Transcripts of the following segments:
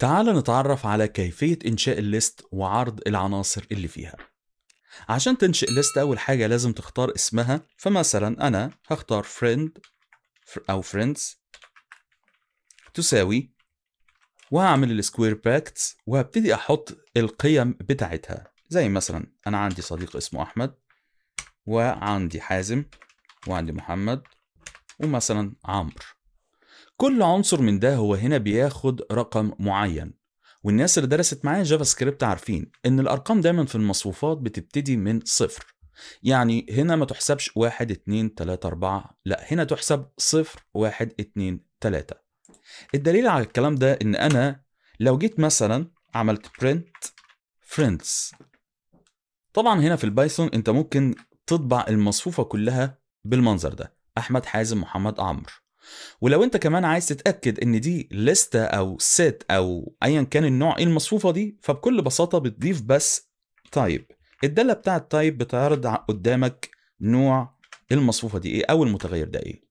تعال نتعرف على كيفية إنشاء الليست وعرض العناصر اللي فيها عشان تنشئ ليست أول حاجة لازم تختار اسمها فمثلا أنا هختار friend أو friends تساوي وهعمل السكوير brackets وهبتدي أحط القيم بتاعتها زي مثلا أنا عندي صديق اسمه أحمد وعندي حازم وعندي محمد ومثلا عمرو كل عنصر من ده هو هنا بياخد رقم معين والناس اللي درست معايا جافا سكريبت عارفين ان الارقام دايما في المصفوفات بتبتدي من صفر يعني هنا ما تحسبش 1 2 3 4 لا هنا تحسب صفر 1 2 3 الدليل على الكلام ده ان انا لو جيت مثلا عملت print friends طبعا هنا في البايثون انت ممكن تطبع المصفوفة كلها بالمنظر ده احمد حازم محمد عمرو ولو انت كمان عايز تتاكد ان دي لستة او ست او ايا كان النوع ايه المصفوفه دي فبكل بساطه بتضيف بس تايب الداله بتاعه تايب بتعرض قدامك نوع المصفوفه دي ايه او المتغير ده ايه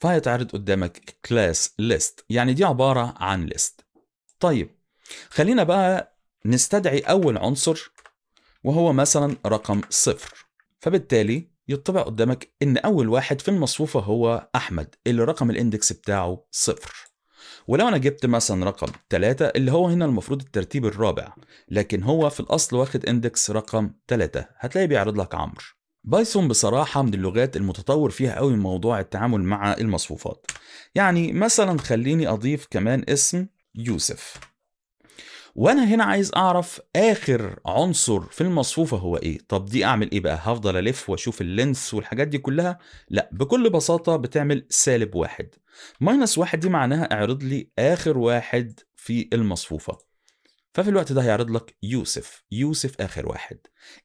فهيتعرض قدامك كلاس ليست يعني دي عباره عن ليست طيب خلينا بقى نستدعي اول عنصر وهو مثلا رقم صفر فبالتالي يطبع قدامك إن أول واحد في المصفوفة هو أحمد اللي رقم الإندكس بتاعه صفر ولو أنا جبت مثلا رقم 3 اللي هو هنا المفروض الترتيب الرابع لكن هو في الأصل واخد إندكس رقم 3 هتلاقي بيعرض لك عمرو بايثون بصراحة من اللغات المتطور فيها قوي موضوع التعامل مع المصفوفات يعني مثلا خليني أضيف كمان اسم يوسف وانا هنا عايز اعرف اخر عنصر في المصفوفه هو ايه طب دي اعمل ايه بقى هفضل الف واشوف اللينس والحاجات دي كلها لا بكل بساطه بتعمل سالب واحد ماينس واحد دي معناها اعرض لي اخر واحد في المصفوفه ففي الوقت ده هيعرض لك يوسف يوسف اخر واحد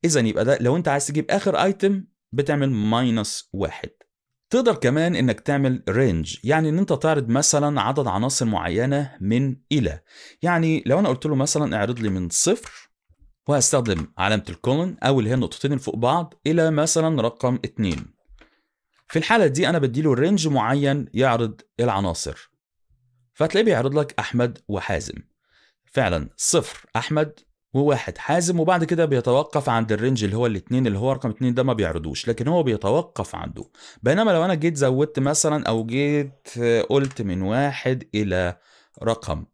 اذا يبقى ده لو انت عايز تجيب اخر ايتم بتعمل ماينس واحد تقدر كمان انك تعمل رينج يعني ان انت تعرض مثلا عدد عناصر معينه من الى يعني لو انا قلت له مثلا اعرض لي من صفر وهستخدم علامه الكولن او اللي هي النقطتين اللي فوق بعض الى مثلا رقم اتنين في الحاله دي انا بدي له رينج معين يعرض العناصر فتلاقيه بيعرض لك احمد وحازم فعلا صفر احمد وواحد حازم وبعد كده بيتوقف عند الرينج اللي هو الاثنين اللي هو رقم اثنين ده ما بيعرضوش لكن هو بيتوقف عنده بينما لو انا جيت زودت مثلا او جيت قلت من واحد الى رقم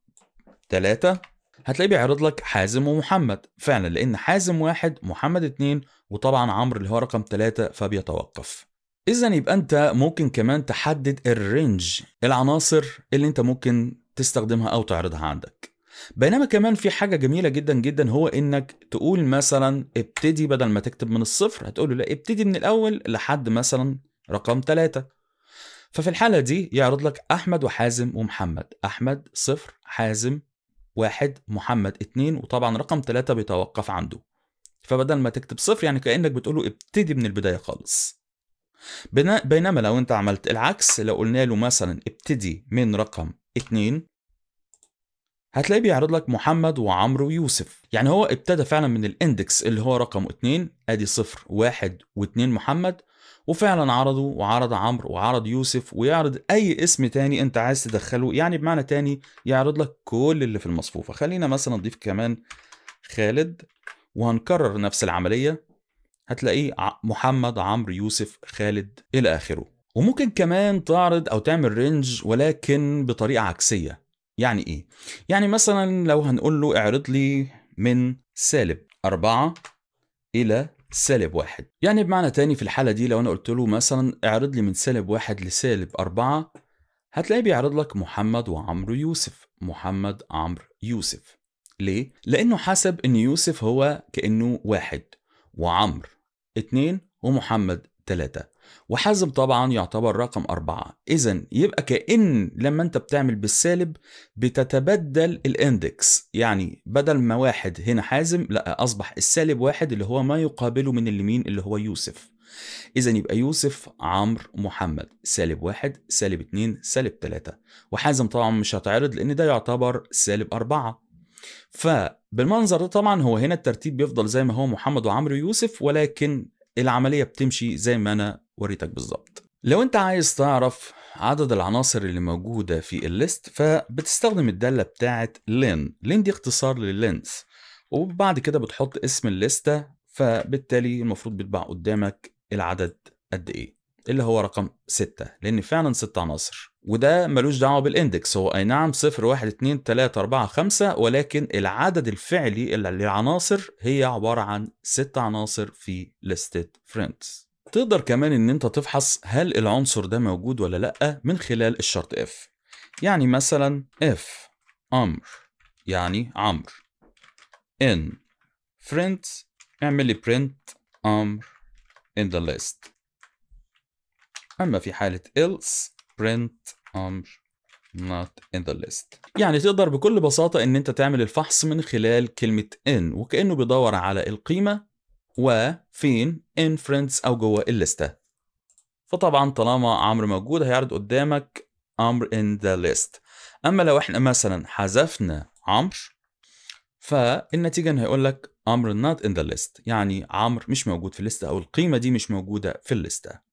ثلاثة هتلاقيه بيعرض لك حازم ومحمد فعلا لان حازم واحد محمد اثنين وطبعا عمرو اللي هو رقم ثلاثة فبيتوقف اذا يبقى انت ممكن كمان تحدد الرينج العناصر اللي انت ممكن تستخدمها او تعرضها عندك بينما كمان في حاجه جميله جدا جدا هو انك تقول مثلا ابتدي بدل ما تكتب من الصفر هتقول له لا ابتدي من الاول لحد مثلا رقم ثلاثة ففي الحاله دي يعرض لك احمد وحازم ومحمد احمد صفر حازم واحد محمد اتنين وطبعا رقم ثلاثة بيتوقف عنده فبدل ما تكتب صفر يعني كانك بتقول له ابتدي من البدايه خالص بينما لو انت عملت العكس لو قلنا له مثلا ابتدي من رقم اتنين هتلاقيه بيعرض لك محمد وعمرو ويوسف يعني هو ابتدى فعلا من الاندكس اللي هو رقمه 2 ادي 0 1 و2 محمد وفعلا عرضه وعرض عمرو وعرض يوسف ويعرض اي اسم تاني انت عايز تدخله يعني بمعنى تاني يعرض لك كل اللي في المصفوفه خلينا مثلا نضيف كمان خالد وهنكرر نفس العمليه هتلاقيه محمد عمرو يوسف خالد الى اخره وممكن كمان تعرض او تعمل رينج ولكن بطريقه عكسيه يعني ايه؟ يعني مثلا لو هنقول له اعرض لي من سالب أربعة الى سالب واحد يعني بمعنى تاني في الحالة دي لو أنا قلت له مثلا اعرض لي من سالب واحد لسالب أربعة هتلاقيه بيعرض لك محمد وعمرو يوسف محمد عمرو يوسف ليه؟ لأنه حسب إن يوسف هو كأنه واحد وعمرو اتنين ومحمد تلاتة وحازم طبعا يعتبر رقم أربعة إذا يبقى كأن لما أنت بتعمل بالسالب بتتبدل الإندكس يعني بدل ما واحد هنا حازم لا أصبح السالب واحد اللي هو ما يقابله من اليمين اللي هو يوسف إذا يبقى يوسف عمرو محمد سالب واحد سالب اتنين سالب تلاتة وحازم طبعا مش هتعرض لأن ده يعتبر سالب أربعة فبالمنظر ده طبعا هو هنا الترتيب بيفضل زي ما هو محمد وعمرو يوسف ولكن العملية بتمشي زي ما أنا وريتك بالظبط لو أنت عايز تعرف عدد العناصر اللي موجودة في الليست فبتستخدم الدالة بتاعة لين لين دي اختصار للينس وبعد كده بتحط اسم الليستة فبالتالي المفروض بيطبع قدامك العدد قد ايه اللي هو رقم 6 لان فعلا 6 عناصر وده ملوش دعوه بالاندكس هو اي نعم 0 1 2 3 4 5 ولكن العدد الفعلي اللي للعناصر هي عباره عن 6 عناصر في listed friends تقدر كمان ان انت تفحص هل العنصر ده موجود ولا لا من خلال الشرط اف يعني مثلا اف امر يعني عمر ان friends اعمل لي print امر in the list أما في حالة else print امر um، not in the list يعني تقدر بكل بساطة ان انت تعمل الفحص من خلال كلمة in وكأنه بيدور على القيمة وفين in friends او جوه الليستة فطبعا طالما عمرو موجود هيعرض قدامك امر in the list اما لو احنا مثلا حذفنا عمرو فالنتيجة إن هيقول لك امر not in the list يعني عمرو مش موجود في الليستة او القيمة دي مش موجودة في الليستة